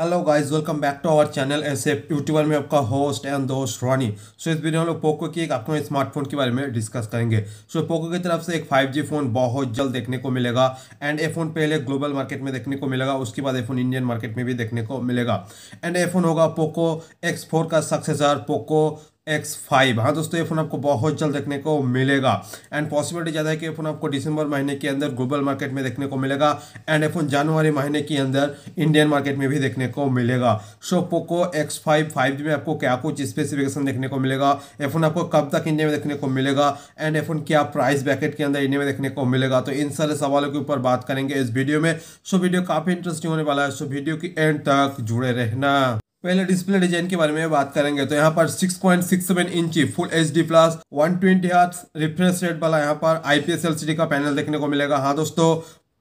hello guys welcome back to our channel ऐसे YouTuber में आपका होस्ट एंड दोस्त रॉनी सो इस वीडियो में लोग पोको की एक अपने स्मार्टफोन के बारे में डिस्कस करेंगे सो पोको की तरफ से एक 5G फ़ोन बहुत जल्द देखने को मिलेगा एंड ए फ़ोन पहले ग्लोबल मार्केट में देखने को मिलेगा उसके बाद ए फ़ोन इंडियन मार्केट में भी देखने को मिलेगा एंड ए फ़ोन होगा पोको एक्स का सक्सेसर पोको एक्स फाइव हाँ दोस्तों ये फ़ोन आपको बहुत जल्द देखने को मिलेगा एंड पॉसिबिलिटी ज़्यादा है कि ये फ़ोन आपको दिसंबर महीने के अंदर ग्लोबल मार्केट में देखने को मिलेगा एंड ये फ़ोन जनवरी महीने के अंदर इंडियन मार्केट में भी देखने को मिलेगा so Poco X five five में आपको क्या कुछ स्पेसिफिकेशन देखने को मिलेगा ये फ़ोन आपको कब तक इंडिया में देखने को मिलेगा एंड ये फ़ोन क्या प्राइस ब्रैकेट के अंदर इंडिया में देखने को मिलेगा तो इन सारे सवालों के ऊपर बात करेंगे इस वीडियो में सो वीडियो काफ़ी इंटरेस्टिंग होने वाला है सो वीडियो की एंड तक जुड़े रहना पहले डिस्प्ले डिजाइन के बारे में बात करेंगे तो यहाँ पर 6.67 इंची full H D plus one twenty refresh rate वाला यहाँ पर आईपीएस एलसीडी का पैनल देखने को मिलेगा हाँ दोस्तों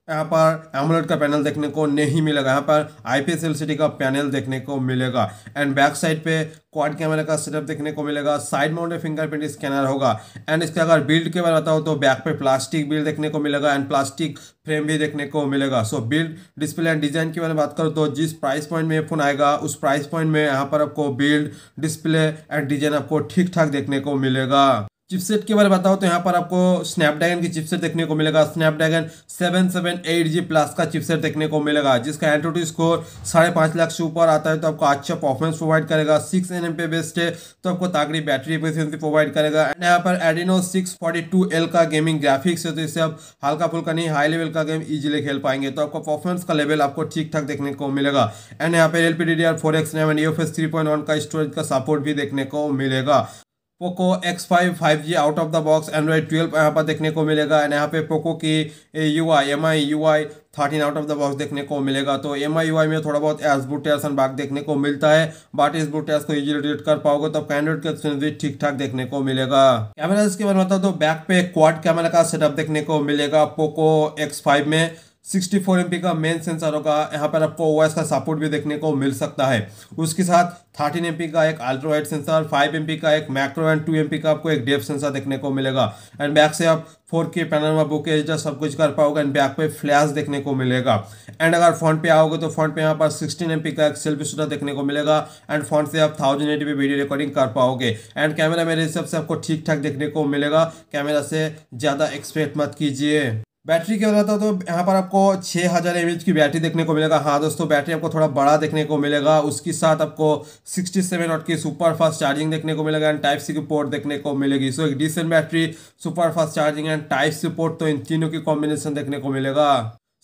यहाँ पर एमोलेट का पैनल देखने को नहीं मिलेगा यहाँ पर आईपीएस एलसीडी का पैनल देखने को मिलेगा एंड बैक साइड पे क्वाड कैमरा का सेटअप देखने को मिलेगा साइड माउंटेड फिंगरप्रिंट स्कैनर होगा एंड इसका अगर बिल्ड के बारे बताओ तो बैक पे प्लास्टिक बिल्ड देखने को मिलेगा एंड प्लास्टिक फ्रेम भी देखने को मिलेगा so build display and design के बारे में बात करो तो जिस प्राइस पॉइंट में ये फोन आएगा उस प्राइस पॉइंट में यहाँ पर आपको बिल्ड डिस्प्ले एंड डिजाइन आपको ठीक ठाक देखने को मिलेगा चिपसेट के बारे में बताओ तो यहाँ पर आपको स्नैपड्रैगन की चिपसेट देखने को मिलेगा Snapdragon seven seven eight G plus का चिपसेट देखने को मिलेगा जिसका टू स्कोर साढ़े पाँच लाख से ऊपर आता है तो आपको अच्छा परफॉर्मेंस प्रोवाइड करेगा सिक्स एन पे बेस्ट है तो आपको ताकड़ी बैटरी एफिशिएंसी प्रोवाइड करेगा एंड यहाँ पर Adreno six forty two L का गेमिंग ग्राफिक्स है तो इससे आप हल्का फुल्का नहीं हाई लेवल का गेम ईजिली खेल पाएंगे तो आपको परफॉर्मेंस का लेवल आपको ठीक ठाक देखने को मिलेगा एंड यहाँ पर L P D D R four X nine three point one का स्टोरेज का सपोर्ट भी देखने को मिलेगा Poco X five five G out of the box Android twelve यहाँ पर देखने को मिलेगा एंड यहाँ पे पोको की U I M I U I thirteen out of the box देखने को मिलेगा तो एम आई यू आई में थोड़ा बहुत एस बुट एंड बाग देखने को मिलता है बट इस बुटेस को इजीली डिलीट कर पाओगे तो कैंड्रेड का एक्सपीरियंस भी ठीक ठाक देखने को मिलेगा कैमरा इसके बारे में बताओ तो बैक पे क्वाड कैमरा का सेटअप देखने को मिलेगा पोको एक्स फाइव में सिक्सटी फोर एम का मेन सेंसर होगा यहाँ पर आपको ओ का सपोर्ट भी देखने को मिल सकता है उसके साथ थर्टीन एम का एक अल्ट्रावाइट सेंसर फाइव एम का एक मैक्रो एंड टू एम का आपको एक डेफ सेंसर देखने को मिलेगा एंड बैक से आप फोर के पैनल बुक एजर सब कुछ कर पाओगे एंड बैक पे फ्लैश देखने को मिलेगा एंड अगर फ्रंट पे आओगे तो फ्रंट पे यहाँ पर सिक्सटीन एम का एक सेल्फी शूटर देखने को मिलेगा एंड फ्रंट से आप थाउजेंड एटी वीडियो रिकॉर्डिंग कर पाओगे एंड कैमरा मेरे हिसाब से आपको ठीक ठाक देखने को मिलेगा कैमरा से ज़्यादा एक्सपेक्ट मत कीजिए बैटरी क्या बताता तो यहाँ पर आपको 6000 हज़ार एम की बैटरी देखने को मिलेगा हाँ दोस्तों बैटरी आपको थोड़ा बड़ा देखने को मिलेगा उसके साथ आपको 67 सेवन वॉट की सुपर फास्ट चार्जिंग देखने को मिलेगा एंड टाइप सी की पोर्ट देखने को मिलेगी सो एक decent battery super fast charging and type C port तो इन तीनों की कॉम्बिनेशन देखने को मिलेगा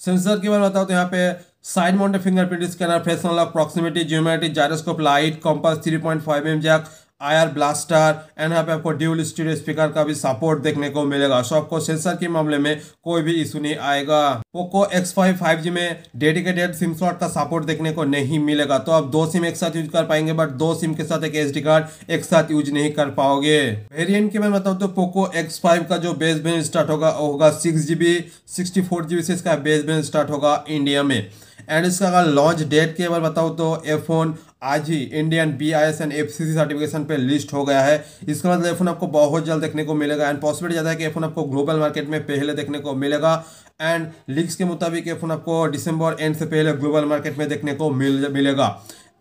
सेंसर की बात बताओ तो यहाँ पे side mounted fingerprint scanner face unlock proximity geometric gyroscope light compass 3.5 point five M jack I R blaster and यहाँ पे आपको ड्यूल स्टीरियो स्पीकर का भी सपोर्ट देखने को मिलेगा सो आपको सेंसर के मामले में कोई भी इशू नहीं आएगा Poco X five five G में डेडिकेटेड सिम स्लॉट का सपोर्ट देखने को नहीं मिलेगा तो आप दो सिम एक साथ यूज कर पाएंगे बट दो सिम के साथ एक एस कार्ड एक साथ यूज नहीं कर पाओगे वेरियंट की मैं बताऊँ तो पोको एक्स फाइव का जो बेस बैन स्टार्ट होगा वो होगा six G B sixty four G B से इसका बेस बैन स्टार्ट होगा इंडिया में एंड इसका अगर लॉन्च डेट की अगर बताऊँ तो एफ आज ही Indian B I S and F C C certification पे लिस्ट हो गया है इसके बाद एफ आपको बहुत जल्द देखने को मिलेगा एंड पॉसिबिलिटी ज़्यादा है कि एफ आपको ग्लोबल मार्केट में पहले देखने को मिलेगा एंड लीक्स के मुताबिक एफ आपको दिसंबर एंड से पहले ग्लोबल मार्केट में देखने को मिल मिलेगा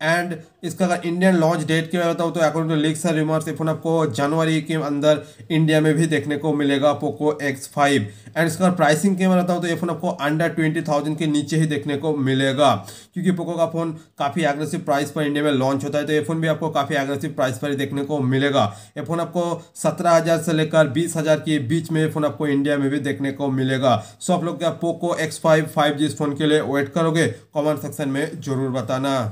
एंड इसका अगर इंडियन लॉन्च डेट की मैं बताऊँ तो according to leaks and rumours ये फ़ोन आपको जनवरी के अंदर इंडिया में भी देखने को मिलेगा पोको एक्स फाइव एंड इसका प्राइसिंग की मैं बताऊँ तो ये फ़ोन आपको अंडर ट्वेंटी थाउजेंड के नीचे ही देखने को मिलेगा क्योंकि पोको का फ़ोन काफ़ी एग्रेसिव प्राइस पर इंडिया में लॉन्च होता है तो ये फ़ोन भी आपको काफ़ी एग्रेसिव प्राइस पर ही देखने को मिलेगा ये फ़ोन आपको सत्रह हज़ार से लेकर बीस हज़ार के बीच में फ़ोन आपको इंडिया में भी देखने को मिलेगा सो आप लोग क्या Poco X five five G इस फ़ोन के लिए वेट करोगे कॉमेंट सेक्शन में ज़रूर बताना